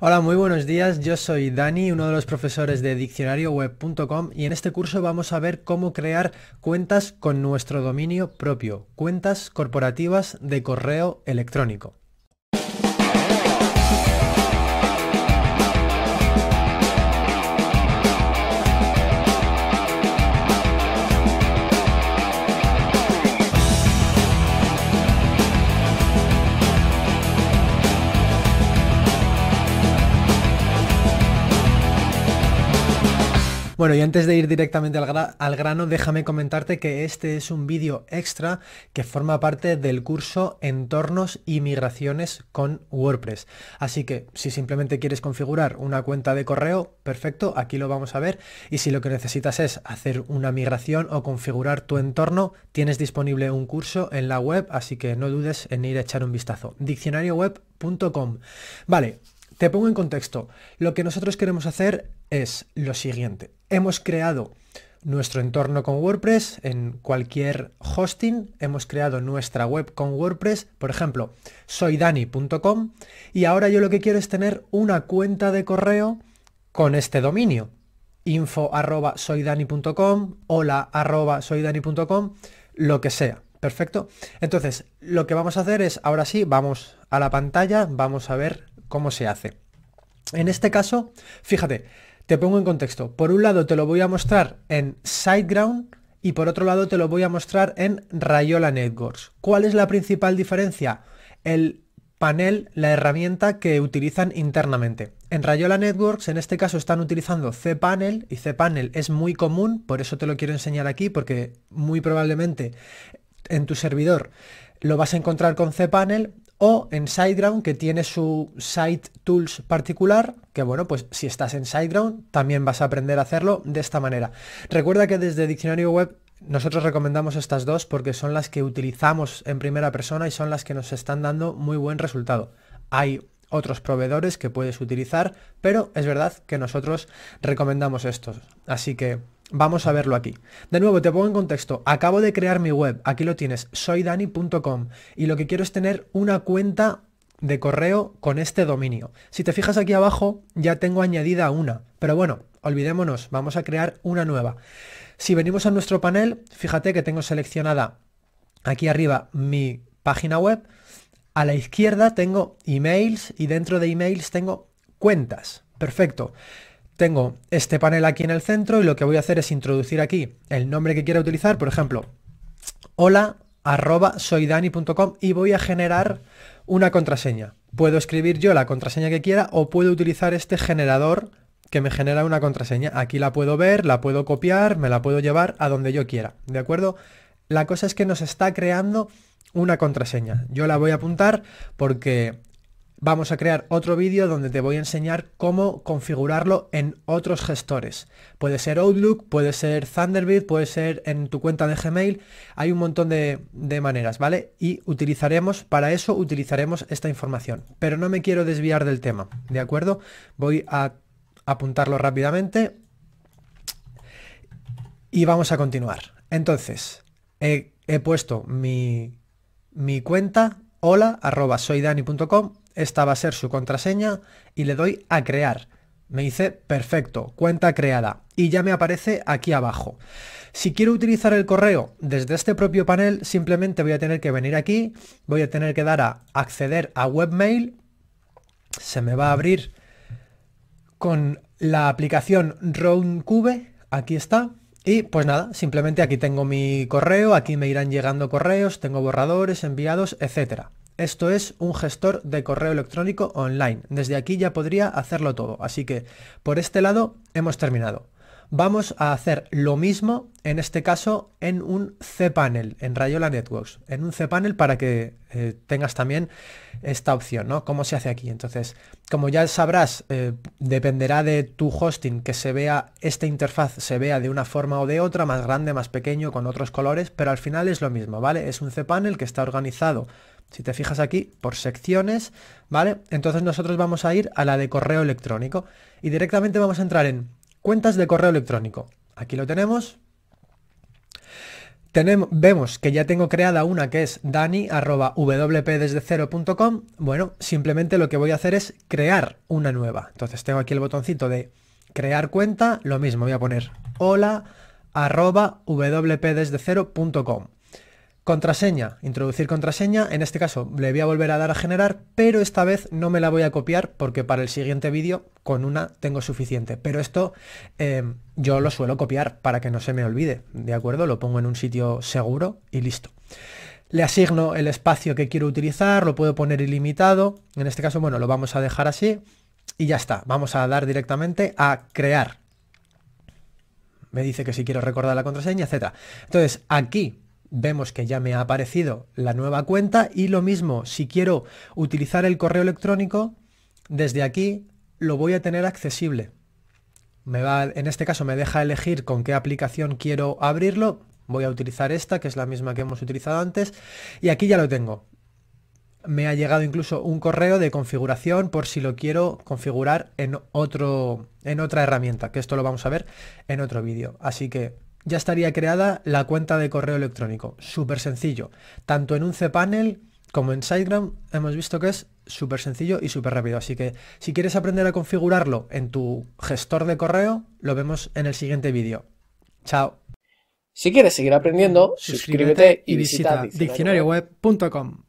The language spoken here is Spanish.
Hola, muy buenos días. Yo soy Dani, uno de los profesores de diccionarioweb.com y en este curso vamos a ver cómo crear cuentas con nuestro dominio propio, cuentas corporativas de correo electrónico. Bueno, y antes de ir directamente al, grano, déjame comentarte que este es un vídeo extra que forma parte del curso Entornos y Migraciones con WordPress. Así que si simplemente quieres configurar una cuenta de correo, perfecto, aquí lo vamos a ver. Y si lo que necesitas es hacer una migración o configurar tu entorno, tienes disponible un curso en la web, así que no dudes en ir a echar un vistazo. Diccionarioweb.com. Vale, te pongo en contexto. Lo que nosotros queremos hacer es lo siguiente. Hemos creado nuestro entorno con WordPress en cualquier hosting. Hemos creado nuestra web con WordPress. Por ejemplo, soydani.com. Y ahora yo lo que quiero es tener una cuenta de correo con este dominio. info@soydani.com, hola@soydani.com, lo que sea. Perfecto. Entonces, lo que vamos a hacer es, ahora sí, vamos a la pantalla, vamos a ver cómo se hace. En este caso, fíjate, te pongo en contexto. Por un lado te lo voy a mostrar en SiteGround y por otro lado te lo voy a mostrar en Rayola Networks. ¿Cuál es la principal diferencia? El panel, la herramienta que utilizan internamente. En Rayola Networks en este caso están utilizando cPanel y cPanel es muy común, por eso te lo quiero enseñar aquí porque muy probablemente en tu servidor lo vas a encontrar con cPanel o en SiteGround que tiene su Site Tools particular, que bueno, pues si estás en SiteGround también vas a aprender a hacerlo de esta manera. Recuerda que desde Diccionario Web nosotros recomendamos estas dos porque son las que utilizamos en primera persona y son las que nos están dando muy buen resultado. Hay otros proveedores que puedes utilizar, pero es verdad que nosotros recomendamos estos. Así que Vamos a verlo aquí. De nuevo, te pongo en contexto. Acabo de crear mi web. Aquí lo tienes, soydani.com. Y lo que quiero es tener una cuenta de correo con este dominio. Si te fijas aquí abajo, ya tengo añadida una. Pero bueno, olvidémonos, vamos a crear una nueva. Si venimos a nuestro panel, fíjate que tengo seleccionada aquí arriba mi página web. A la izquierda tengo emails y dentro de emails tengo cuentas. Perfecto tengo este panel aquí en el centro y lo que voy a hacer es introducir aquí el nombre que quiera utilizar, por ejemplo, hola arroba soydani.com y voy a generar una contraseña. Puedo escribir yo la contraseña que quiera o puedo utilizar este generador que me genera una contraseña. Aquí la puedo ver, la puedo copiar, me la puedo llevar a donde yo quiera, ¿de acuerdo? La cosa es que nos está creando una contraseña. Yo la voy a apuntar porque vamos a crear otro vídeo donde te voy a enseñar cómo configurarlo en otros gestores. Puede ser Outlook, puede ser Thunderbird, puede ser en tu cuenta de Gmail. Hay un montón de, maneras, ¿vale? Y utilizaremos, para eso utilizaremos esta información. Pero no me quiero desviar del tema, ¿de acuerdo? Voy a apuntarlo rápidamente y vamos a continuar. Entonces, he, puesto mi, mi cuenta hola soydani.com esta va a ser su contraseña y le doy a crear. Me dice, perfecto, cuenta creada. Y ya me aparece aquí abajo. Si quiero utilizar el correo desde este propio panel, simplemente voy a tener que venir aquí, voy a tener que dar a acceder a webmail. Se me va a abrir con la aplicación Roundcube. Aquí está. Y pues nada, simplemente aquí tengo mi correo, aquí me irán llegando correos, tengo borradores, enviados, etcétera. Esto es un gestor de correo electrónico online. Desde aquí ya podría hacerlo todo. Así que por este lado hemos terminado. Vamos a hacer lo mismo, en este caso, en un cPanel, en Rayola Networks, en un cPanel para que eh, tengas también esta opción, ¿no? ¿Cómo se hace aquí? Entonces, como ya sabrás, eh, dependerá de tu hosting que se vea, esta interfaz se vea de una forma o de otra, más grande, más pequeño, con otros colores, pero al final es lo mismo, ¿vale? Es un cPanel que está organizado si te fijas aquí, por secciones, ¿vale? Entonces nosotros vamos a ir a la de correo electrónico y directamente vamos a entrar en Cuentas de correo electrónico. Aquí lo tenemos. tenemos vemos que ya tengo creada una que es dani.wpdesdecero.com. Bueno, simplemente lo que voy a hacer es crear una nueva. Entonces tengo aquí el botoncito de crear cuenta. Lo mismo, voy a poner hola arroba Contraseña, introducir contraseña, en este caso le voy a volver a dar a generar, pero esta vez no me la voy a copiar porque para el siguiente vídeo con una tengo suficiente. Pero esto em, yo lo suelo copiar para que no se me olvide, ¿de acuerdo? Lo pongo en un sitio seguro y listo. Le asigno el espacio que quiero utilizar, lo puedo poner ilimitado, en este caso, bueno, lo vamos a dejar así y ya está. Vamos a dar directamente a crear. Me dice que si quiero recordar la contraseña, etc. Entonces, aquí vemos que ya me ha aparecido la nueva cuenta y lo mismo, si quiero utilizar el correo electrónico, desde aquí lo voy a tener accesible. Me va, en este caso me deja elegir con qué aplicación quiero abrirlo. Voy a utilizar esta, que es la misma que hemos utilizado antes, y aquí ya lo tengo. Me ha llegado incluso un correo de configuración por si lo quiero configurar en, otro, en otra herramienta, que esto lo vamos a ver en otro vídeo. Así que ya estaría creada la cuenta de correo electrónico. Súper sencillo. Tanto en un cPanel como en SiteGround hemos visto que es súper sencillo y súper rápido. Así que si quieres aprender a configurarlo en tu gestor de correo, lo vemos en el siguiente vídeo. Chao. Si quieres seguir aprendiendo, suscríbete, y visita diccionarioweb.com.